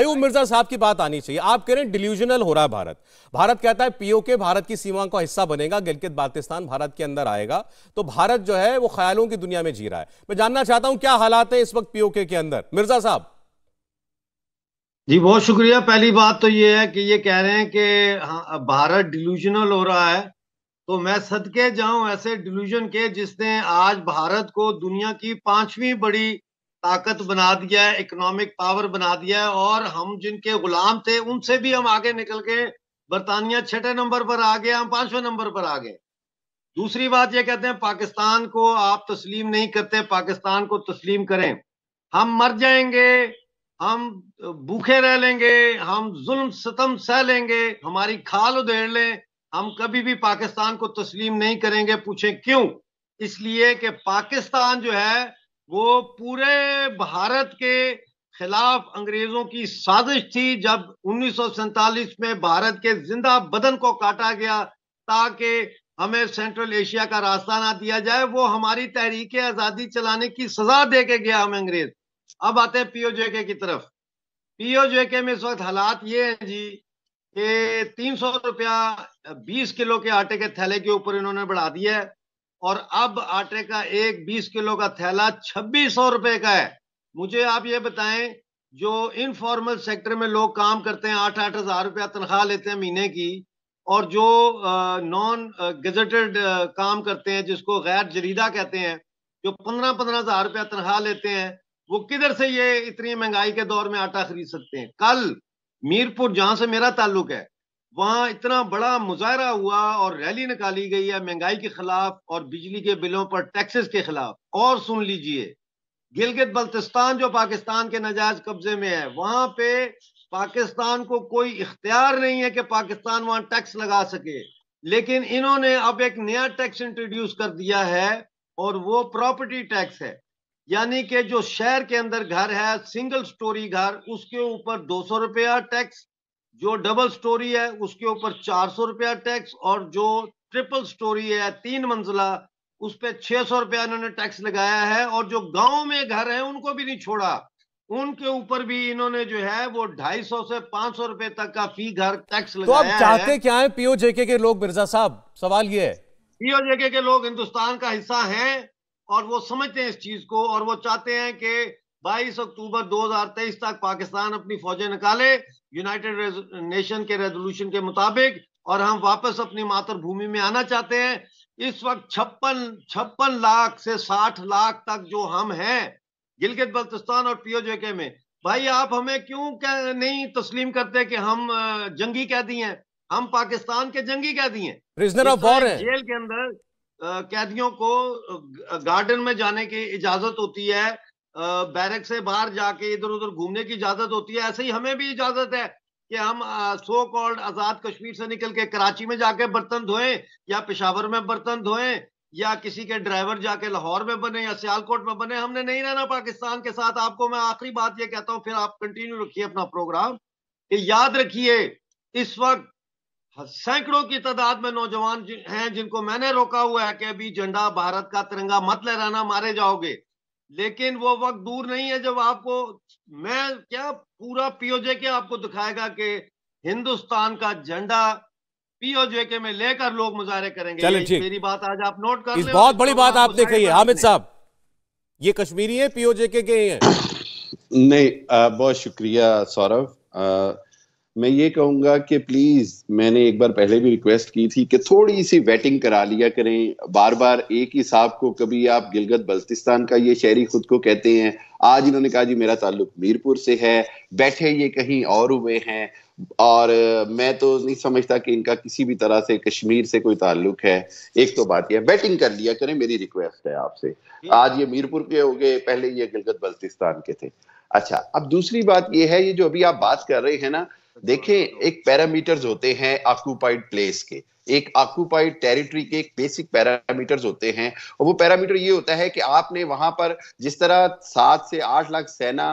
अयूब मिर्जा साहब की बात आनी चाहिए आप कह रहे हैं डिल्यूजनल हो रहा है भारत भारत कहता है पीओके भारत की सीमा का हिस्सा बनेगा गिलगित बाल्तिस्तान भारत के अंदर आएगा तो भारत जो है वो ख्यालों की दुनिया में जी रहा है मैं जानना चाहता हूं क्या हालात है इस वक्त पीओके के अंदर मिर्जा साहब जी बहुत शुक्रिया पहली बात तो ये है कि ये कह रहे हैं कि हाँ, भारत डिल्यूजनल हो रहा है तो मैं सदके जाऊं ऐसे डिल्यूजन के जिसने आज भारत को दुनिया की पांचवी बड़ी ताकत बना दिया है इकोनॉमिक पावर बना दिया है और हम जिनके गुलाम थे उनसे भी हम आगे निकल के बरतानिया छठे नंबर पर आ गए हम पांचवें नंबर पर आ गए दूसरी बात ये कहते हैं पाकिस्तान को आप तस्लीम नहीं करते पाकिस्तान को तस्लीम करें हम मर जाएंगे हम भूखे रह लेंगे हम जुल्म सतम सह लेंगे हमारी खाल उधेड़ लें हम कभी भी पाकिस्तान को तस्लीम नहीं करेंगे पूछें क्यों इसलिए कि पाकिस्तान जो है वो पूरे भारत के खिलाफ अंग्रेजों की साजिश थी जब उन्नीस में भारत के जिंदा बदन को काटा गया ताकि हमें सेंट्रल एशिया का रास्ता ना दिया जाए वो हमारी तहरीक आजादी चलाने की सजा दे के गया हमें अंग्रेज अब आते हैं पीओ के की तरफ के में इस वक्त हालात ये हैं जी कि तीन सौ रुपया बीस किलो के आटे के थैले के ऊपर इन्होंने बढ़ा दिया है और अब आटे का एक बीस किलो का थैला छब्बीस सौ रुपए का है मुझे आप ये बताएं जो इनफॉर्मल सेक्टर में लोग काम करते हैं आठ आठ हजार रुपया तनख्वाह लेते हैं महीने की और जो नॉन गजटेड काम करते हैं जिसको गैर जरीदा कहते हैं जो पंद्रह पंद्रह हजार रुपया तनख्वाह लेते हैं वो किधर से ये इतनी महंगाई के दौर में आटा खरीद सकते हैं कल मीरपुर जहां से मेरा ताल्लुक है वहाँ इतना बड़ा मुजाहरा हुआ और रैली निकाली गई है महंगाई के खिलाफ और बिजली के बिलों पर टैक्सेस के खिलाफ और सुन लीजिए गिलगित बल्तिस्तान जो पाकिस्तान के नजायज कब्जे में है वहां पे पाकिस्तान को कोई इख्तियार नहीं है कि पाकिस्तान वहां टैक्स लगा सके लेकिन इन्होंने अब एक नया टैक्स इंट्रोड्यूस कर दिया है और वो प्रॉपर्टी टैक्स है यानी कि जो शहर के अंदर घर है सिंगल स्टोरी घर उसके ऊपर दो सौ रुपया टैक्स जो डबल स्टोरी है उसके ऊपर चार सौ रुपया टैक्स और जो ट्रिपल स्टोरी है तीन मंजिला उस पर छह सौ रुपया इन्होंने टैक्स लगाया है और जो गांव में घर है उनको भी नहीं छोड़ा उनके ऊपर भी इन्होंने जो है वो ढाई सौ से पांच सौ रुपए तक का फी घर टैक्स तो लगाया तो आप चाहते है। क्या है पीओजेके के लोग मिर्जा साहब सवाल ये है पीओजेके के लोग हिंदुस्तान का हिस्सा है और वो समझते हैं इस चीज को और वो चाहते हैं कि 22 अक्टूबर 2023 तक पाकिस्तान अपनी फौजें निकाले यूनाइटेड नेशन के रेजोल्यूशन के मुताबिक और हम वापस अपनी मातृभूमि में आना चाहते हैं इस वक्त छप्पन छप्पन लाख से साठ लाख तक जो हम हैं गिलगित बल्तिस्तान और पीओजेके में भाई आप हमें क्यों नहीं तस्लीम करते कि हम जंगी कैदी हैं हम पाकिस्तान के जंगी कैदी हैं प्रिजनर ऑफ वॉर जेल के अंदर कैदियों को गार्डन में जाने की इजाजत होती है बैरक से बाहर जाके इधर उधर घूमने की इजाजत होती है ऐसे ही हमें भी इजाजत है कि हम सो कॉल्ड आजाद कश्मीर से निकल के कराची में जाके बर्तन धोएं या पिशावर में बर्तन धोएं या किसी के ड्राइवर जाके लाहौर में बने या सियालकोट में बने हमने नहीं रहना पाकिस्तान के साथ आपको मैं आखिरी बात ये कहता हूँ फिर आप कंटिन्यू रखिए अपना प्रोग्राम कि याद रखिए इस वक्त सैकड़ों की तादाद में नौजवान हैं जिनको मैंने रोका हुआ है कि अभी झंडा भारत का तिरंगा मत लहराना मारे जाओगे लेकिन वो वक्त दूर नहीं है जब आपको मैं क्या पूरा पीओजे के आपको दिखाएगा कि हिंदुस्तान का झंडा पीओजे के में लेकर लोग मुजाहरे करेंगे मेरी बात आज आप नोट कर इस बहुत बड़ी बात आपने कही है हामिद साहब ये कश्मीरी है पीओजे के हैं नहीं बहुत शुक्रिया सौरभ मैं ये कहूंगा कि प्लीज मैंने एक बार पहले भी रिक्वेस्ट की थी कि थोड़ी सी वेटिंग करा लिया करें बार बार एक ही साहब को कभी आप गिलगत बल्तिस्तान का ये शहरी खुद को कहते हैं आज इन्होंने कहा जी मेरा ताल्लुक मीरपुर से है बैठे ये कहीं और हुए हैं और मैं तो नहीं समझता कि इनका किसी भी तरह से कश्मीर से कोई ताल्लुक है एक तो बात यह बैटिंग कर लिया करें मेरी रिक्वेस्ट है आपसे आज ये मीरपुर के हो गए पहले ये गिलगत बल्तिस्तान के थे अच्छा अब दूसरी बात यह है ये जो अभी आप बात कर रहे हैं ना देखें एक पैरामीटर्स होते हैं ऑक्यूपाइड प्लेस के एक ऑक्यूपाइड टेरिटरी के एक बेसिक पैरामीटर्स होते हैं और वो पैरामीटर ये होता है कि आपने वहां पर जिस तरह सात से आठ लाख सेना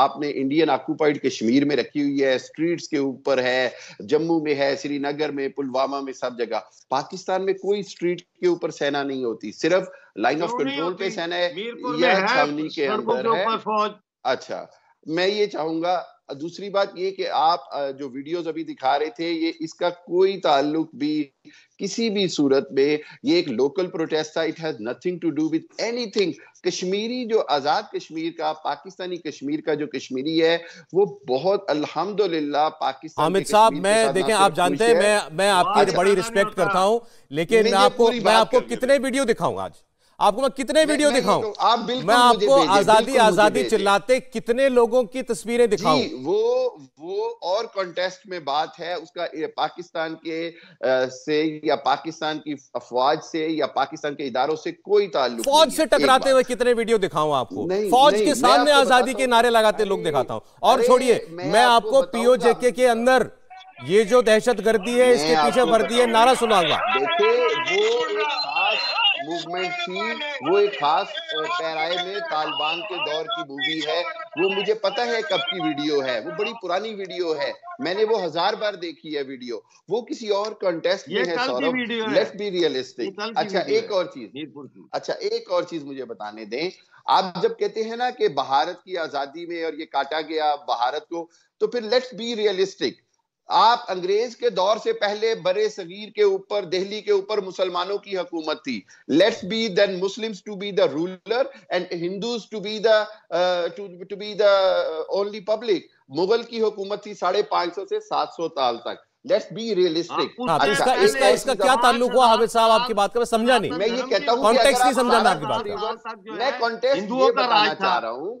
आपने इंडियन ऑक्यूपाइड कश्मीर में रखी हुई है स्ट्रीट्स के ऊपर है जम्मू में है श्रीनगर में पुलवामा में सब जगह पाकिस्तान में कोई स्ट्रीट के ऊपर सेना नहीं होती सिर्फ लाइन ऑफ कंट्रोल पे सेना है या छावनी के अंदर है अच्छा मैं ये चाहूंगा दूसरी बात ये कि आप जो वीडियोस अभी दिखा रहे थे ये इसका कोई ताल्लुक भी किसी भी सूरत में ये एक लोकल प्रोटेस्ट था it has nothing to do with anything Kashmiri जो आज़ाद कश्मीर का पाकिस्तानी कश्मीर का जो कश्मीरी है वो बहुत अल्हम्दुलिल्लाह पाकिस्तान अमित साहब मैं देखें आप जानते हैं मैं मैं आपकी बड़ी रिस्पेक्ट करता हूँ लेकिन आपको मैं आपको कितने वीडियो दिखाऊंगा आज आपको मैं कितने वीडियो दिखाऊं तो आप बिल्कुल मैं आपको आजादी आजादी चिल्लाते कितने लोगों की तस्वीरें दिखाऊं वो वो और कॉन्टेस्ट में बात है उसका पाकिस्तान के आ, से या पाकिस्तान की अफवाज से या पाकिस्तान के इदारों से कोई ताल्लुक फौज से टकराते हुए कितने वीडियो दिखाऊं आपको फौज के सामने आजादी के नारे लगाते लोग दिखाता हूँ और छोड़िए मैं आपको पीओजेके के अंदर ये जो दहशत गर्दी है इसके पीछे वर्दी है नारा सुनाऊंगा देखिए वो मूवमेंट थी वो एक खास पैराए में तालिबान के दौर की मूवी है वो मुझे पता है कब की वीडियो है वो बड़ी पुरानी वीडियो है मैंने वो हजार बार देखी है वीडियो वो किसी और कंटेस्ट में है सौरभ लेट बी रियलिस्टिक अच्छा एक और चीज अच्छा एक और चीज मुझे बताने दें आप जब कहते हैं ना कि भारत की आजादी में और ये काटा गया भारत को तो फिर लेट्स बी रियलिस्टिक आप अंग्रेज के दौर से पहले बड़े सगीर के ऊपर दिल्ली के ऊपर मुसलमानों की हकूमत थी let's be then Muslims to be the ruler and Hindus to be to be the only public Mughal की हुकूमत थी साढ़े पांच सौ से सात सौ साल तक लेट्स बी रियलिस्टिक इसका इसका इसका क्या ताल्लुक हुआ हामिद साहब आपकी बात का मैं समझा नहीं मैं ये कहता हूँ मैं कॉन्टेक्स्ट ये बताना चाह रहा हूँ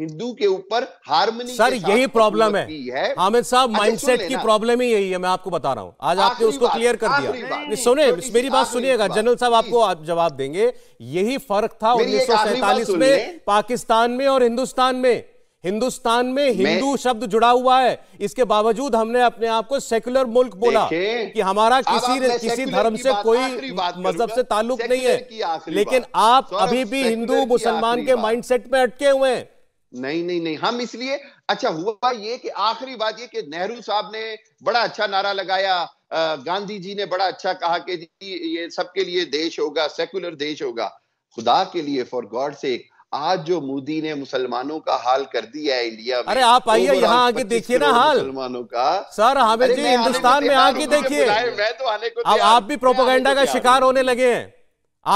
हिंदू के ऊपर हार्मनी सर यही प्रॉब्लम है, हामिद साहब माइंडसेट अच्छा, की प्रॉब्लम ही यही है मैं आपको बता रहा हूं आज आपने उसको क्लियर कर दिया सुने मेरी बात सुनिएगा जनरल साहब आपको जवाब देंगे यही फर्क था उन्नीस में पाकिस्तान में और हिंदुस्तान में हिंदुस्तान में हिंदू शब्द जुड़ा हुआ है इसके बावजूद हमने अपने आप को सेक्युलर मुल्क बोला कि हमारा किसी ने, किसी धर्म से कोई मजहब से ताल्लुक नहीं है लेकिन आप अभी भी हिंदू मुसलमान के माइंडसेट में अटके हुए हैं नहीं नहीं नहीं हम इसलिए अच्छा हुआ ये कि आखिरी बात ये कि नेहरू साहब ने बड़ा अच्छा नारा लगाया गांधी जी ने बड़ा अच्छा कहा कि जी ये सबके लिए देश होगा सेकुलर देश होगा खुदा के लिए फॉर गॉड से आज जो मोदी ने मुसलमानों का हाल कर दिया है इंडिया में अरे आप तो आइए यहाँ आके देखिए ना हाल मुसलमानों का सर हमें जी हिंदुस्तान में आके देखिए मैं तो आने को आप भी प्रोपोगेंडा का शिकार होने लगे हैं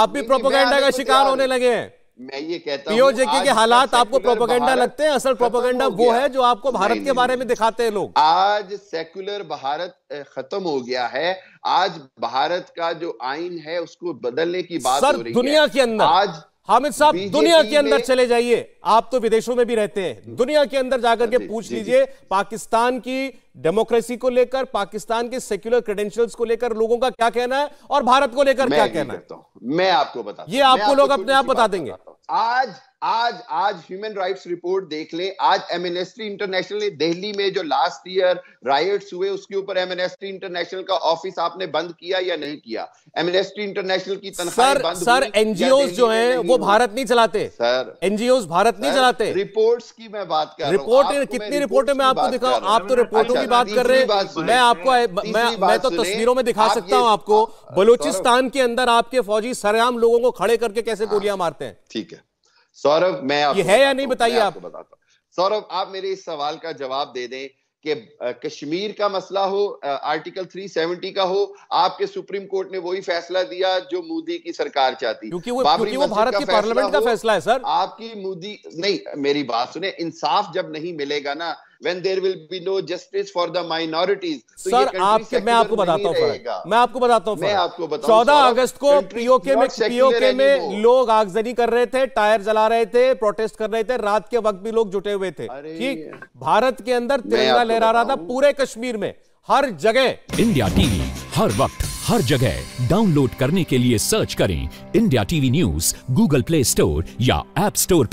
आप भी प्रोपोगेंडा का शिकार होने लगे हैं मैं ये कहता हूँ जेके के हालात आपको प्रोपोगेंडा लगते हैं असल प्रोपोगेंडा वो है जो आपको भारत नहीं, के बारे में दिखाते हैं लोग आज सेक्युलर भारत खत्म हो गया है आज भारत का जो आइन है उसको बदलने की बात सर, हो रही दुनिया है। के अंदर आज हामिद साहब दुनिया के अंदर चले जाइए आप तो विदेशों में भी रहते हैं दुनिया के अंदर जाकर के पूछ लीजिए पाकिस्तान की डेमोक्रेसी को लेकर पाकिस्तान के सेक्युलर क्रेडेंशियल्स को लेकर लोगों का क्या कहना है और भारत को लेकर क्या कहना है मैं आपको बता ये आपको लोग अपने आप बता देंगे आज आज आज ह्यूमन राइट्स रिपोर्ट देख ले आज एमएनएसटी इंटरनेशनल ने दिल्ली में जो लास्ट ईयर राइट्स हुए उसके ऊपर एमएनएसटी इंटरनेशनल का ऑफिस आपने बंद किया या नहीं किया एमएनएसटी इंटरनेशनल की सर, बंद सर एनजीओ जो है वो भारत नहीं चलाते सर एनजीओ भारत नहीं चलाते रिपोर्ट की मैं बात कर रिपोर्ट कितनी रिपोर्ट में आपको दिखाऊँ आप तो रिपोर्टों की अच्छा, बात कर रहे हैं मैं आपको मैं तो तस्वीरों में दिखा सकता हूँ आपको बलूचिस्तान के अंदर आपके फौजी सरेआम लोगों को खड़े करके कैसे हाँ। गोलियां मारते हैं ठीक है सौरभ मैं आप है या नहीं बताइए आप बताता हूँ सौरभ आप मेरे इस सवाल का जवाब दे दें कि कश्मीर का मसला हो आर्टिकल 370 का हो आपके सुप्रीम कोर्ट ने वही फैसला दिया जो मोदी की सरकार चाहती क्योंकि वो, क्योंकि वो भारत की पार्लियामेंट का फैसला है सर आपकी मोदी नहीं मेरी बात सुने इंसाफ जब नहीं मिलेगा ना when there will be no justice for the minorities तो सर आपके मैं आपको बताता हूँ मैं आपको बताता हूँ मैं आपको चौदह अगस्त को पीओके में पीओके में लोग आगजनी कर रहे थे टायर जला रहे थे प्रोटेस्ट कर रहे थे रात के वक्त भी लोग जुटे हुए थे ठीक भारत के अंदर तिरंगा लहरा रहा था पूरे कश्मीर में हर जगह इंडिया टीवी हर वक्त हर जगह डाउनलोड करने के लिए सर्च करें India TV news Google Play Store या एप स्टोर